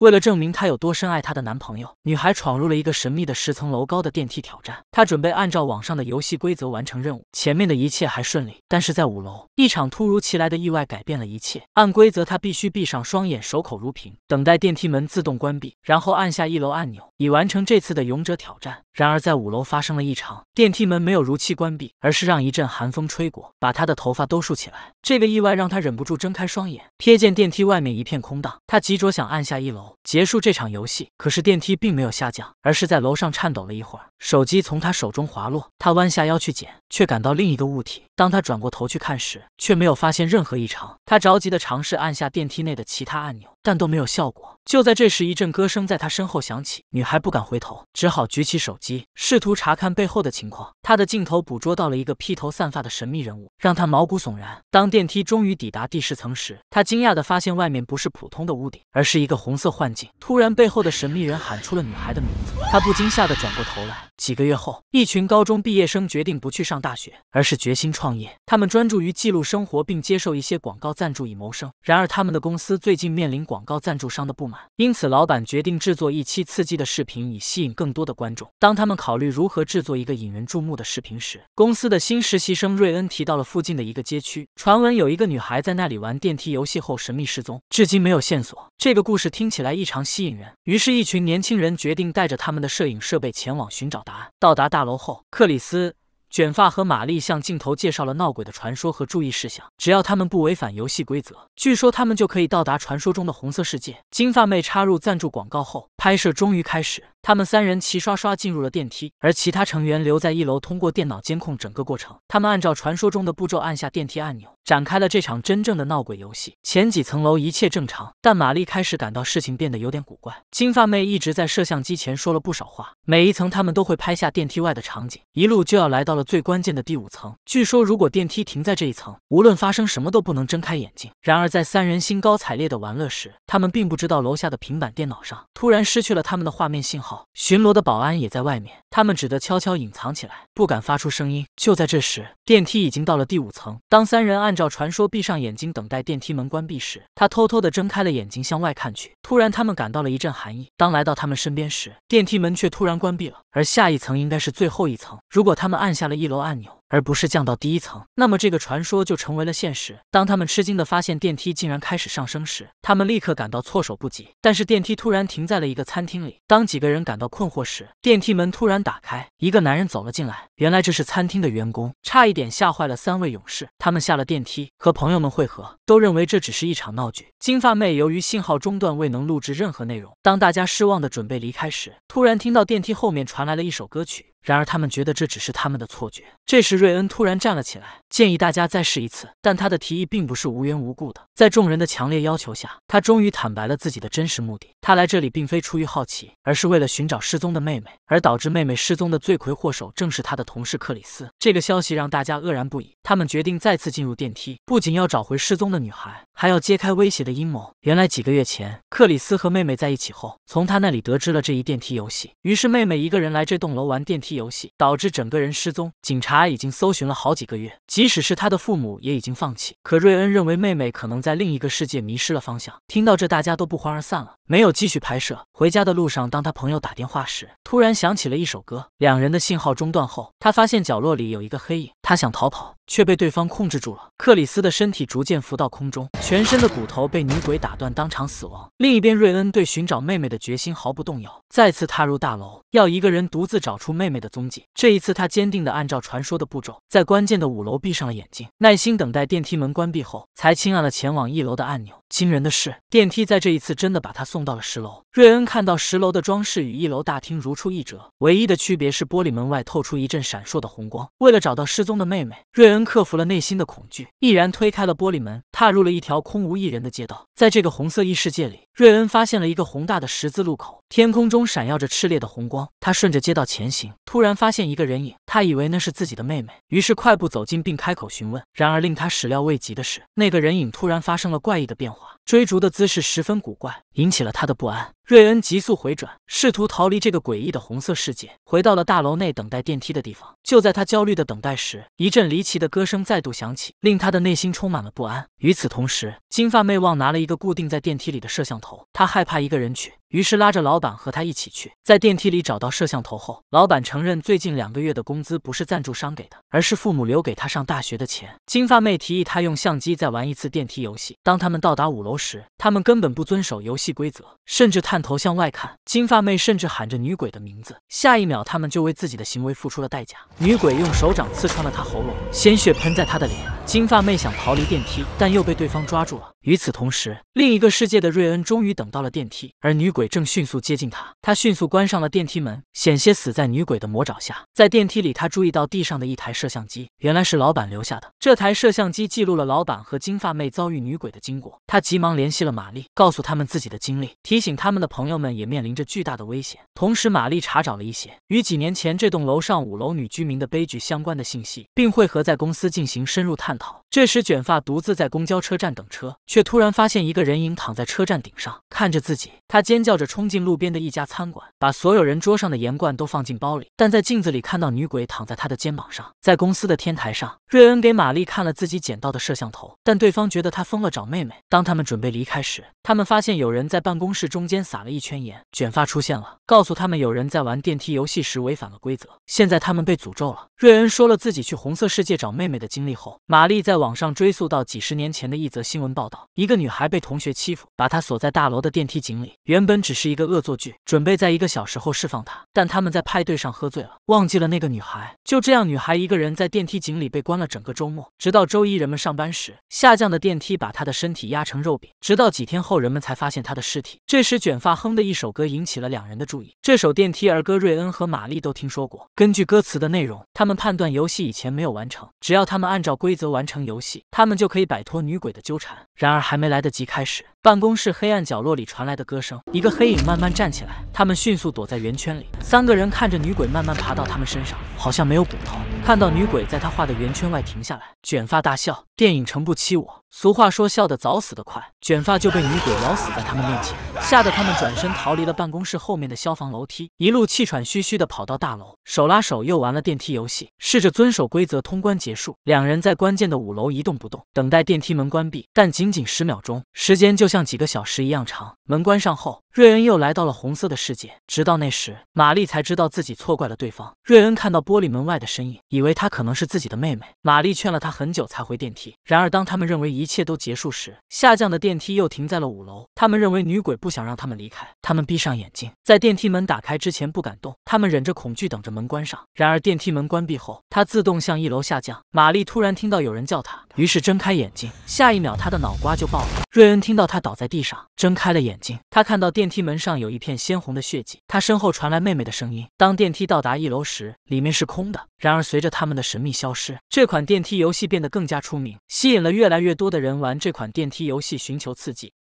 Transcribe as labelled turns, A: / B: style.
A: 为了证明她有多深爱她的男朋友，女孩闯入了一个神秘的十层楼高的电梯挑战。她准备按照网上的游戏规则完成任务。前面的一切还顺利，但是在五楼，一场突如其来的意外改变了一切。按规则，她必须闭上双眼，守口如瓶，等待电梯门自动关闭，然后按下一楼按钮，以完成这次的勇者挑战。然而在五楼发生了异常，电梯门没有如期关闭，而是让一阵寒风吹过，把她的头发都竖起来。这个意外让她忍不住睁开双眼，瞥见电梯外面一片空荡。她急着想按下一楼。结束这场游戏，可是电梯并没有下降，而是在楼上颤抖了一会儿。手机从他手中滑落，他弯下腰去捡，却感到另一个物体。当他转过头去看时，却没有发现任何异常。他着急地尝试按下电梯内的其他按钮，但都没有效果。就在这时，一阵歌声在他身后响起。女孩不敢回头，只好举起手机，试图查看背后的情况。她的镜头捕捉到了一个披头散发的神秘人物，让她毛骨悚然。当电梯终于抵达第十层时，她惊讶地发现外面不是普通的屋顶，而是一个红色幻境。突然，背后的神秘人喊出了女孩的名字，她不禁吓得转过头来。几个月后，一群高中毕业生决定不去上大学，而是决心创业。他们专注于记录生活，并接受一些广告赞助以谋生。然而，他们的公司最近面临广告赞助商的不满，因此老板决定制作一期刺激的视频以吸引更多的观众。当他们考虑如何制作一个引人注目的视频时，公司的新实习生瑞恩提到了附近的一个街区，传闻有一个女孩在那里玩电梯游戏后神秘失踪，至今没有线索。这个故事听起来异常吸引人，于是，一群年轻人决定带着他们的摄影设备前往寻找。答案到达大楼后，克里斯、卷发和玛丽向镜头介绍了闹鬼的传说和注意事项。只要他们不违反游戏规则，据说他们就可以到达传说中的红色世界。金发妹插入赞助广告后，拍摄终于开始。他们三人齐刷刷进入了电梯，而其他成员留在一楼，通过电脑监控整个过程。他们按照传说中的步骤按下电梯按钮，展开了这场真正的闹鬼游戏。前几层楼一切正常，但玛丽开始感到事情变得有点古怪。金发妹一直在摄像机前说了不少话，每一层他们都会拍下电梯外的场景。一路就要来到了最关键的第五层。据说如果电梯停在这一层，无论发生什么都不能睁开眼睛。然而，在三人兴高采烈的玩乐时，他们并不知道楼下的平板电脑上突然失去了他们的画面信号。巡逻的保安也在外面，他们只得悄悄隐藏起来，不敢发出声音。就在这时，电梯已经到了第五层。当三人按照传说闭上眼睛等待电梯门关闭时，他偷偷的睁开了眼睛向外看去。突然，他们感到了一阵寒意。当来到他们身边时，电梯门却突然关闭了。而下一层应该是最后一层，如果他们按下了一楼按钮。而不是降到第一层，那么这个传说就成为了现实。当他们吃惊地发现电梯竟然开始上升时，他们立刻感到措手不及。但是电梯突然停在了一个餐厅里。当几个人感到困惑时，电梯门突然打开，一个男人走了进来。原来这是餐厅的员工，差一点吓坏了三位勇士。他们下了电梯，和朋友们会合，都认为这只是一场闹剧。金发妹由于信号中断，未能录制任何内容。当大家失望地准备离开时，突然听到电梯后面传来了一首歌曲。然而他们觉得这只是他们的错觉。这时瑞恩突然站了起来，建议大家再试一次。但他的提议并不是无缘无故的。在众人的强烈要求下，他终于坦白了自己的真实目的：他来这里并非出于好奇，而是为了寻找失踪的妹妹。而导致妹妹失踪的罪魁祸首正是他的同事克里斯。这个消息让大家愕然不已。他们决定再次进入电梯，不仅要找回失踪的女孩，还要揭开威胁的阴谋。原来几个月前，克里斯和妹妹在一起后，从他那里得知了这一电梯游戏。于是妹妹一个人来这栋楼玩电梯。游戏导致整个人失踪，警察已经搜寻了好几个月，即使是他的父母也已经放弃。可瑞恩认为妹妹可能在另一个世界迷失了方向。听到这，大家都不欢而散了。没有继续拍摄。回家的路上，当他朋友打电话时，突然响起了一首歌。两人的信号中断后，他发现角落里有一个黑影。他想逃跑，却被对方控制住了。克里斯的身体逐渐浮到空中，全身的骨头被女鬼打断，当场死亡。另一边，瑞恩对寻找妹妹的决心毫不动摇，再次踏入大楼，要一个人独自找出妹妹的踪迹。这一次，他坚定地按照传说的步骤，在关键的五楼闭上了眼睛，耐心等待电梯门关闭后，才轻按了前往一楼的按钮。惊人的是，电梯在这一次真的把他送。送到了十楼，瑞恩看到十楼的装饰与一楼大厅如出一辙，唯一的区别是玻璃门外透出一阵闪烁的红光。为了找到失踪的妹妹，瑞恩克服了内心的恐惧，毅然推开了玻璃门，踏入了一条空无一人的街道。在这个红色异世界里，瑞恩发现了一个宏大的十字路口，天空中闪耀着炽烈的红光。他顺着街道前行，突然发现一个人影，他以为那是自己的妹妹，于是快步走近并开口询问。然而令他始料未及的是，那个人影突然发生了怪异的变化。追逐的姿势十分古怪，引起了他的不安。瑞恩急速回转，试图逃离这个诡异的红色世界，回到了大楼内等待电梯的地方。就在他焦虑的等待时，一阵离奇的歌声再度响起，令他的内心充满了不安。与此同时，金发妹忘拿了一个固定在电梯里的摄像头，她害怕一个人去，于是拉着老板和他一起去。在电梯里找到摄像头后，老板承认最近两个月的工资不是赞助商给的，而是父母留给他上大学的钱。金发妹提议他用相机再玩一次电梯游戏。当他们到达五楼时，他们根本不遵守游戏规则，甚至他。探头向外看，金发妹甚至喊着女鬼的名字，下一秒他们就为自己的行为付出了代价。女鬼用手掌刺穿了她喉咙，鲜血喷在她的脸。金发妹想逃离电梯，但又被对方抓住了。与此同时，另一个世界的瑞恩终于等到了电梯，而女鬼正迅速接近他。他迅速关上了电梯门，险些死在女鬼的魔爪下。在电梯里，他注意到地上的一台摄像机，原来是老板留下的。这台摄像机记录了老板和金发妹遭遇女鬼的经过。他急忙联系了玛丽，告诉他们自己的经历，提醒他们的朋友们也面临着巨大的危险。同时，玛丽查找了一些与几年前这栋楼上五楼女居民的悲剧相关的信息，并会合在公司进行深入探。这时，卷发独自在公交车站等车，却突然发现一个人影躺在车站顶上看着自己。他尖叫着冲进路边的一家餐馆，把所有人桌上的盐罐都放进包里，但在镜子里看到女鬼躺在他的肩膀上。在公司的天台上，瑞恩给玛丽看了自己捡到的摄像头，但对方觉得他疯了，找妹妹。当他们准备离开时，他们发现有人在办公室中间撒了一圈盐。卷发出现了，告诉他们有人在玩电梯游戏时违反了规则，现在他们被诅咒了。瑞恩说了自己去红色世界找妹妹的经历后，马。玛丽在网上追溯到几十年前的一则新闻报道：一个女孩被同学欺负，把她锁在大楼的电梯井里。原本只是一个恶作剧，准备在一个小时后释放她。但他们在派对上喝醉了，忘记了那个女孩。就这样，女孩一个人在电梯井里被关了整个周末，直到周一人们上班时下降的电梯把她的身体压成肉饼。直到几天后，人们才发现她的尸体。这时，卷发哼的一首歌引起了两人的注意。这首《电梯儿歌》，瑞恩和玛丽都听说过。根据歌词的内容，他们判断游戏以前没有完成，只要他们按照规则完成游戏，他们就可以摆脱女鬼的纠缠。然而还没来得及开始，办公室黑暗角落里传来的歌声，一个黑影慢慢站起来，他们迅速躲在圆圈里。三个人看着女鬼慢慢爬到他们身上，好像没有骨头。看到女鬼在他画的圆圈外停下来，卷发大笑。电影诚不欺我，俗话说笑得早死得快，卷发就被女鬼咬死在他们面前，吓得他们转身逃离了办公室后面的消防楼梯，一路气喘吁吁地跑到大楼，手拉手又玩了电梯游戏，试着遵守规则通关结束。两人在关键的五楼一动不动，等待电梯门关闭，但仅。仅仅十秒钟，时间就像几个小时一样长。门关上后。瑞恩又来到了红色的世界，直到那时，玛丽才知道自己错怪了对方。瑞恩看到玻璃门外的身影，以为她可能是自己的妹妹。玛丽劝了他很久才回电梯。然而，当他们认为一切都结束时，下降的电梯又停在了五楼。他们认为女鬼不想让他们离开，他们闭上眼睛，在电梯门打开之前不敢动。他们忍着恐惧等着门关上。然而，电梯门关闭后，它自动向一楼下降。玛丽突然听到有人叫她，于是睁开眼睛，下一秒她的脑瓜就爆了。瑞恩听到她倒在地上，睁开了眼睛，他看到电。电梯门上有一片鲜红的血迹，他身后传来妹妹的声音。当电梯到达一楼时，里面是空的。然而，随着他们的神秘消失，这款电梯游戏变得更加出名，吸引了越来越多的人玩这款电梯游戏，寻求刺激。